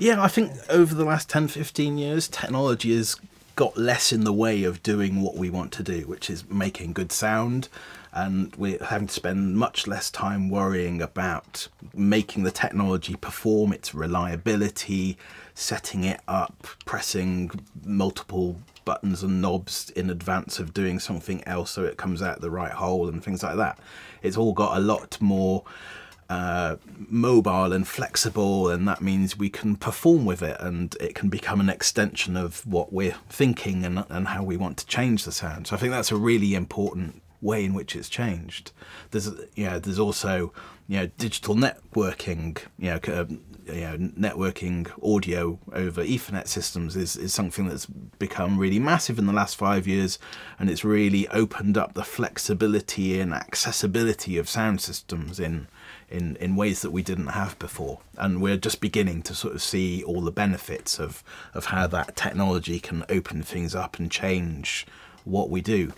Yeah, I think over the last 10, 15 years, technology has got less in the way of doing what we want to do, which is making good sound. And we're having to spend much less time worrying about making the technology perform, its reliability, setting it up, pressing multiple buttons and knobs in advance of doing something else so it comes out the right hole and things like that. It's all got a lot more mobile and flexible and that means we can perform with it and it can become an extension of what we're thinking and, and how we want to change the sound. So I think that's a really important way in which it's changed. There's you know there's also you know digital networking you know, um, you know networking audio over Ethernet systems is is something that's become really massive in the last five years, and it's really opened up the flexibility and accessibility of sound systems in in in ways that we didn't have before, and we're just beginning to sort of see all the benefits of of how that technology can open things up and change what we do.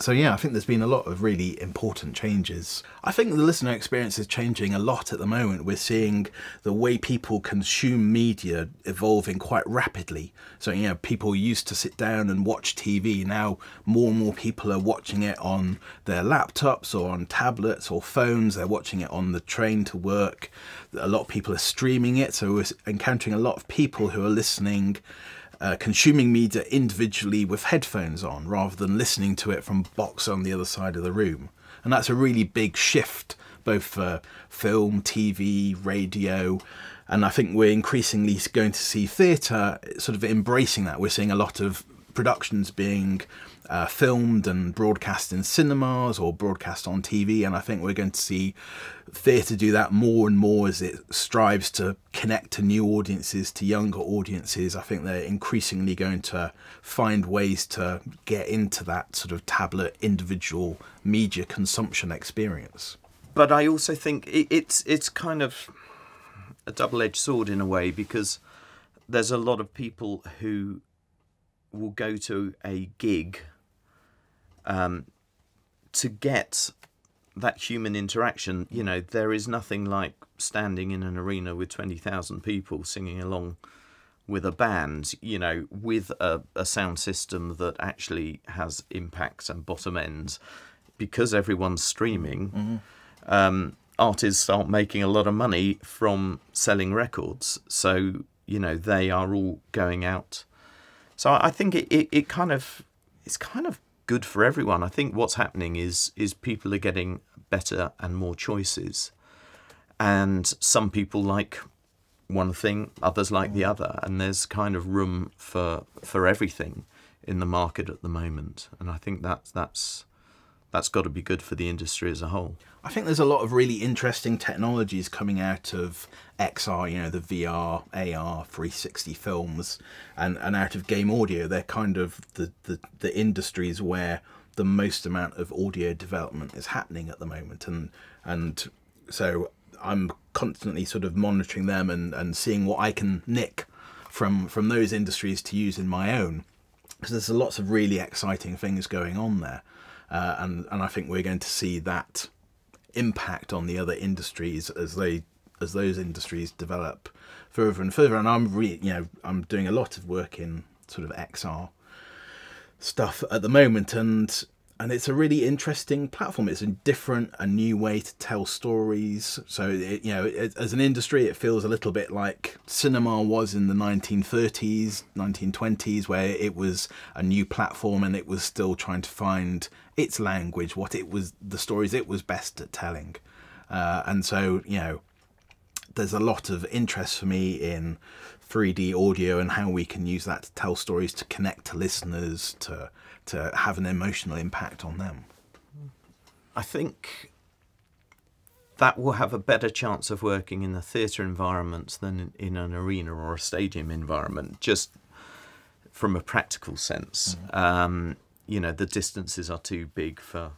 So yeah, I think there's been a lot of really important changes. I think the listener experience is changing a lot at the moment. We're seeing the way people consume media evolving quite rapidly. So you know, people used to sit down and watch TV. Now more and more people are watching it on their laptops or on tablets or phones. They're watching it on the train to work. A lot of people are streaming it. So we're encountering a lot of people who are listening uh, consuming media individually with headphones on rather than listening to it from a box on the other side of the room. And that's a really big shift, both for film, TV, radio, and I think we're increasingly going to see theatre sort of embracing that. We're seeing a lot of productions being uh, filmed and broadcast in cinemas or broadcast on TV. And I think we're going to see theatre do that more and more as it strives to connect to new audiences, to younger audiences. I think they're increasingly going to find ways to get into that sort of tablet individual media consumption experience. But I also think it's it's kind of a double-edged sword in a way because there's a lot of people who will go to a gig um, to get that human interaction. You know, there is nothing like standing in an arena with 20,000 people singing along with a band, you know, with a, a sound system that actually has impacts and bottom ends. Because everyone's streaming, mm-hmm. um, artists making a lot of money from selling records. So, you know, they are all going out so I think it, it, it kind of it's kind of good for everyone. I think what's happening is is people are getting better and more choices, and some people like one thing, others like the other, and there's kind of room for for everything in the market at the moment. And I think that that's that's got to be good for the industry as a whole. I think there's a lot of really interesting technologies coming out of XR, you know, the VR, AR, 360 films, and, and out of game audio. They're kind of the, the, the industries where the most amount of audio development is happening at the moment. And, and so I'm constantly sort of monitoring them and, and seeing what I can nick from, from those industries to use in my own. So there's lots of really exciting things going on there. Uh, and, and I think we're going to see that impact on the other industries as they as those industries develop further and further. And I'm re, you know I'm doing a lot of work in sort of XR stuff at the moment, and and it's a really interesting platform. It's a different, a new way to tell stories. So, it, you know, it, as an industry, it feels a little bit like cinema was in the 1930s, 1920s, where it was a new platform and it was still trying to find its language, what it was, the stories it was best at telling. Uh, and so, you know, there's a lot of interest for me in 3D audio and how we can use that to tell stories, to connect to listeners, to to have an emotional impact on them. I think that will have a better chance of working in the theatre environments than in an arena or a stadium environment, just from a practical sense. Mm -hmm. um, you know, the distances are too big for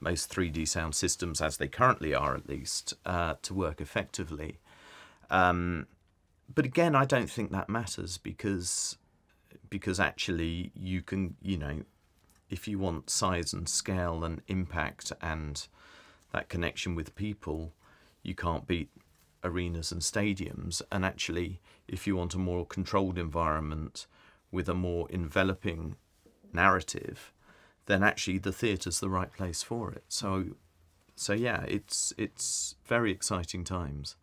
most 3D sound systems, as they currently are at least, uh, to work effectively. Um, but again, I don't think that matters because because actually you can you know if you want size and scale and impact and that connection with people, you can't beat arenas and stadiums. And actually, if you want a more controlled environment with a more enveloping narrative, then actually the theatre's the right place for it. So, so yeah, it's it's very exciting times,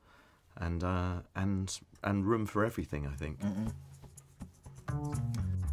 and uh, and and room for everything, I think. Mm -mm.